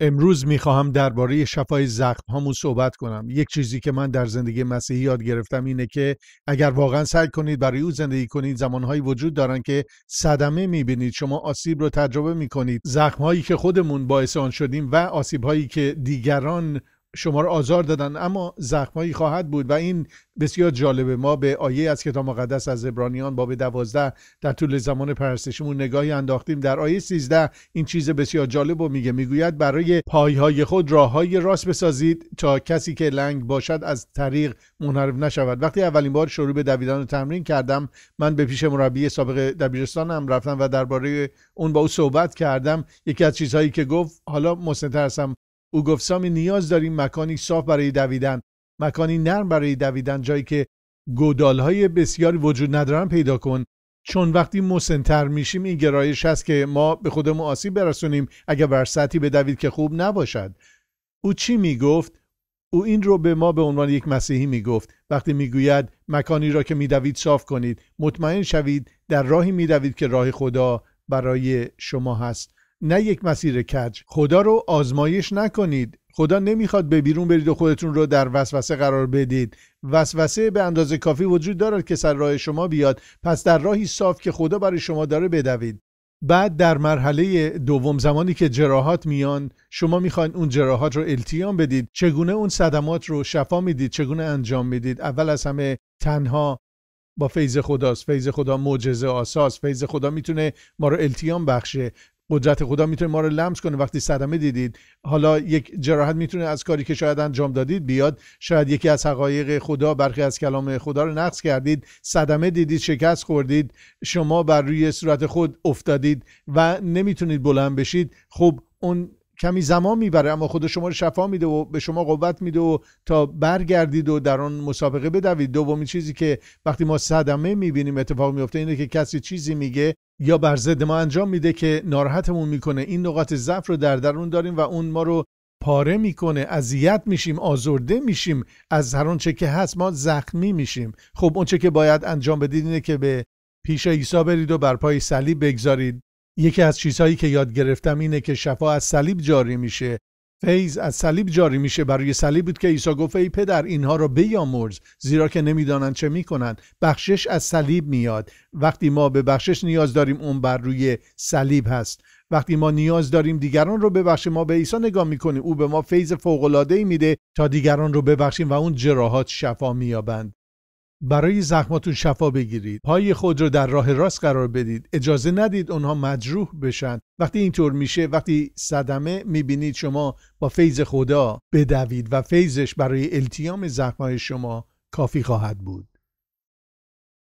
امروز میخواهم درباره شفای زخم هامو صحبت کنم یک چیزی که من در زندگی مسیحی یاد گرفتم اینه که اگر واقعا سعی کنید برای او زندگی کنید زمانهایی وجود دارن که صدمه میبینید شما آسیب رو تجربه میکنید هایی که خودمون باعث آن شدیم و آسیب هایی که دیگران شما رو آزار دادن اما زخمایی خواهد بود و این بسیار جالبه ما به آیه از کتاب مقدس از عبرانیان باب دوازده در طول زمان پرستشمون نگاهی انداختیم در آیه 13 این چیز بسیار جالب و میگه میگوید برای پایهای خود راههای راست بسازید تا کسی که لنگ باشد از طریق منحرف نشود وقتی اولین بار شروع به دویدن و تمرین کردم من به پیش مربی سابق دبیرستانم رفتم و درباره اون با او صحبت کردم یکی از چیزهایی که گفت حالا مسنتر هستم او گفت سامی نیاز داریم مکانی صاف برای دویدن مکانی نرم برای دویدن جایی که گودال های بسیاری وجود ندارن پیدا کن چون وقتی مسنتر میشیم این گرایش هست که ما به خودمون آسیب برسونیم اگر بر سطحی دوید که خوب نباشد او چی میگفت او این رو به ما به عنوان یک مسیحی میگفت وقتی میگوید مکانی را که میدوید صاف کنید مطمئن شوید در راهی میدوید که راه خدا برای شما هست نه یک مسیر کج خدا رو آزمایش نکنید خدا نمیخواد به بیرون برید و خودتون رو در وسوسه قرار بدید وسوسه به اندازه کافی وجود دارد که سر راه شما بیاد پس در راهی صاف که خدا برای شما داره بدوید بعد در مرحله دوم زمانی که جراحات میان شما میخواین اون جراحات رو التیام بدید چگونه اون صدمات رو شفا میدید چگونه انجام میدید اول از همه تنها با فیض خداست فیض خدا معجزه آساس فیض خدا میتونه ما رو التیام بخشه قدرت خدا میتونه ما رو لمس کنه وقتی صدمه دیدید حالا یک جراحت میتونه از کاری که شاید انجام دادید بیاد شاید یکی از حقایق خدا برخی از کلام خدا رو نقض کردید صدمه دیدید شکست خوردید شما بر روی صورت خود افتادید و نمیتونید بلند بشید خب اون کمی زمان میبره اما خود شما رو شفا میده و به شما قوت میده و تا برگردید و در آن مسابقه بدوید دومین چیزی که وقتی ما صدمه میبینیم اتفاق میفته اینه که کسی چیزی میگه یا بر ضد ما انجام میده که ناراحتمون میکنه این نقاط ضعف رو در درون داریم و اون ما رو پاره میکنه اذیت میشیم آزرده میشیم از هر آنچه که هست ما زخمی میشیم خب اونچه که باید انجام بدید اینه که به پیش عیسی برید و بر پای صلیب بگذارید یکی از چیزهایی که یاد گرفتم اینه که شفا از صلیب جاری میشه فیض از صلیب جاری میشه برای صلیب بود که عیسی گفت ای پدر اینها را بیامرز زیرا که نمیدانند چه میکنند بخشش از صلیب میاد وقتی ما به بخشش نیاز داریم اون بر روی صلیب هست وقتی ما نیاز داریم دیگران رو ببخشیم ما به عیسی نگاه میکنیم او به ما فیض فوق العاده ای میده تا دیگران رو ببخشیم و اون جراحات شفا مییابند برای زخماتون شفا بگیرید پای خود رو در راه راست قرار بدید اجازه ندید اونها مجروح بشن وقتی اینطور میشه وقتی صدمه میبینید شما با فیض خدا بدوید و فیضش برای التیام زخمهای شما کافی خواهد بود